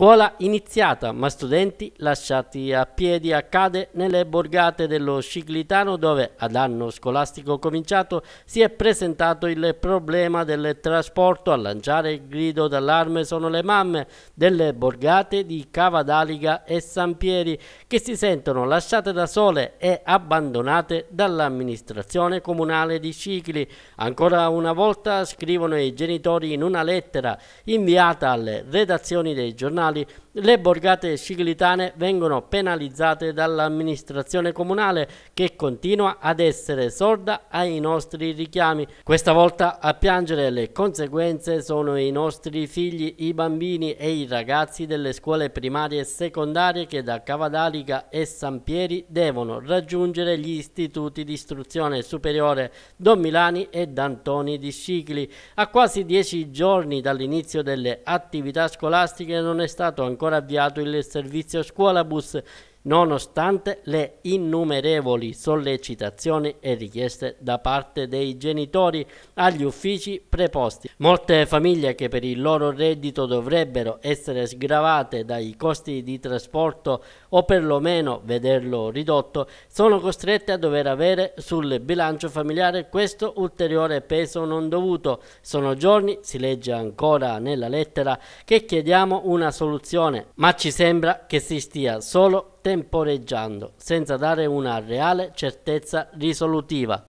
Scuola iniziata, ma studenti lasciati a piedi a cade nelle borgate dello Ciclitano dove ad anno scolastico cominciato si è presentato il problema del trasporto. A lanciare il grido d'allarme sono le mamme delle borgate di Cavadaliga e San Pieri che si sentono lasciate da sole e abbandonate dall'amministrazione comunale di Cicli. Ancora una volta scrivono i genitori in una lettera inviata alle redazioni dei giornali comunali, le borgate ciclitane vengono penalizzate dall'amministrazione comunale che continua ad essere sorda ai nostri richiami. Questa volta a piangere le conseguenze sono i nostri figli, i bambini e i ragazzi delle scuole primarie e secondarie che da Cavadalica e San Pieri devono raggiungere gli istituti di istruzione superiore Don Milani e D'Antoni di Scicli. A quasi dieci giorni dall'inizio delle attività scolastiche non è è stato ancora avviato il servizio scuolabus nonostante le innumerevoli sollecitazioni e richieste da parte dei genitori agli uffici preposti. Molte famiglie che per il loro reddito dovrebbero essere sgravate dai costi di trasporto o perlomeno vederlo ridotto, sono costrette a dover avere sul bilancio familiare questo ulteriore peso non dovuto. Sono giorni, si legge ancora nella lettera, che chiediamo una soluzione, ma ci sembra che si stia solo temporeggiando senza dare una reale certezza risolutiva.